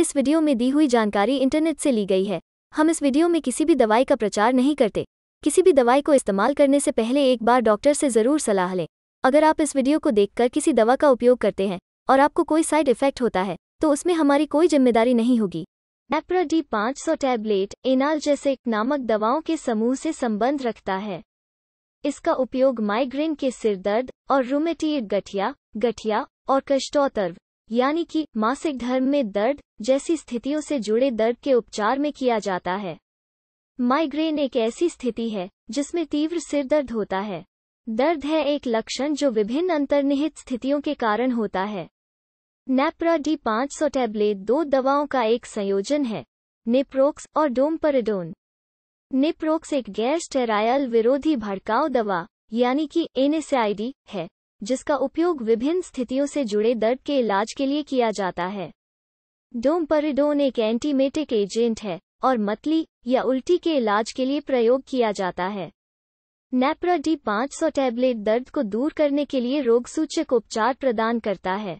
इस वीडियो में दी हुई जानकारी इंटरनेट से ली गई है हम इस वीडियो में किसी भी दवाई का प्रचार नहीं करते किसी भी दवाई को इस्तेमाल करने से पहले एक बार डॉक्टर से ज़रूर सलाह लें अगर आप इस वीडियो को देखकर किसी दवा का उपयोग करते हैं और आपको कोई साइड इफेक्ट होता है तो उसमें हमारी कोई जिम्मेदारी नहीं होगी नेप्रा डी सौ टैबलेट जैसे नामक दवाओं के समूह से संबंध रखता है इसका उपयोग माइग्रेन के सिरदर्द और रूमेटीड गठिया गठिया और कष्टोतर्व यानी कि मासिक धर्म में दर्द जैसी स्थितियों से जुड़े दर्द के उपचार में किया जाता है माइग्रेन एक ऐसी स्थिति है जिसमें तीव्र सिर दर्द होता है दर्द है एक लक्षण जो विभिन्न अंतर्निहित स्थितियों के कारण होता है नेप्रा डी 500 टैबलेट दो दवाओं का एक संयोजन है निप्रोक्स और डोमपरिडोन निप्रोक्स एक गैर स्टेरायल विरोधी भड़काऊ दवा यानी कि एनएसआईडी है जिसका उपयोग विभिन्न स्थितियों से जुड़े दर्द के इलाज के लिए किया जाता है डोमपरिडोन एक एंटीमेटिक एजेंट है और मतली या उल्टी के इलाज के लिए प्रयोग किया जाता है नेप्रा डी 500 टैबलेट दर्द को दूर करने के लिए रोगसूचक उपचार प्रदान करता है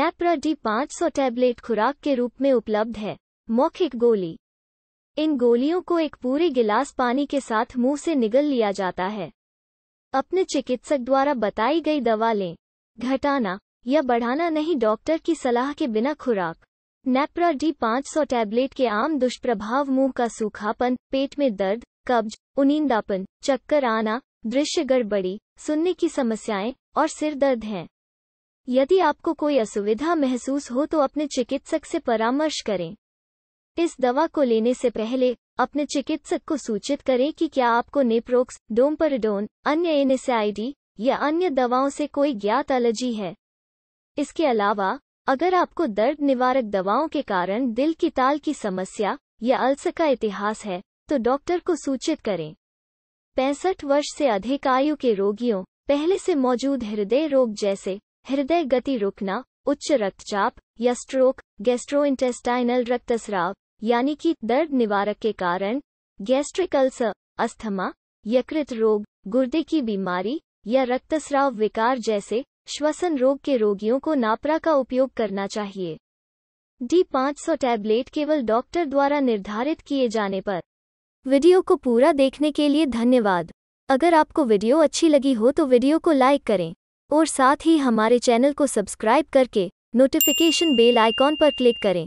नेप्रा डी 500 टैबलेट खुराक के रूप में उपलब्ध है मौखिक गोली इन गोलियों को एक पूरे गिलास पानी के साथ मुंह से निगल लिया जाता है अपने चिकित्सक द्वारा बताई गई दवा लें घटाना या बढ़ाना नहीं डॉक्टर की सलाह के बिना खुराक नेप्रा डी 500 टैबलेट के आम दुष्प्रभाव मुंह का सूखापन पेट में दर्द कब्ज उनींदापन चक्कर आना दृश्य गड़बड़ी सुनने की समस्याएं और सिर दर्द हैं यदि आपको कोई असुविधा महसूस हो तो अपने चिकित्सक से परामर्श करें इस दवा को लेने से पहले अपने चिकित्सक को सूचित करें कि क्या आपको नेप्रोक्स डोमपरिडोन अन्य एनएसआईडी या अन्य दवाओं से कोई ज्ञात एलर्जी है इसके अलावा अगर आपको दर्द निवारक दवाओं के कारण दिल की ताल की समस्या या अल्सर का इतिहास है तो डॉक्टर को सूचित करें पैंसठ वर्ष से अधिक आयु के रोगियों पहले से मौजूद हृदय रोग जैसे हृदय गति रुकना उच्च रक्तचाप या स्ट्रोक गैस्ट्रोइंटेस्टाइनल रक्तस्राव यानी कि दर्द निवारक के कारण गैस्ट्रिक अल्सर अस्थमा यकृत रोग गुर्दे की बीमारी या रक्तस्राव विकार जैसे श्वसन रोग के रोगियों को नापरा का उपयोग करना चाहिए डी 500 टैबलेट केवल डॉक्टर द्वारा निर्धारित किए जाने पर वीडियो को पूरा देखने के लिए धन्यवाद अगर आपको वीडियो अच्छी लगी हो तो वीडियो को लाइक करें और साथ ही हमारे चैनल को सब्सक्राइब करके नोटिफिकेशन बेल आइकॉन पर क्लिक करें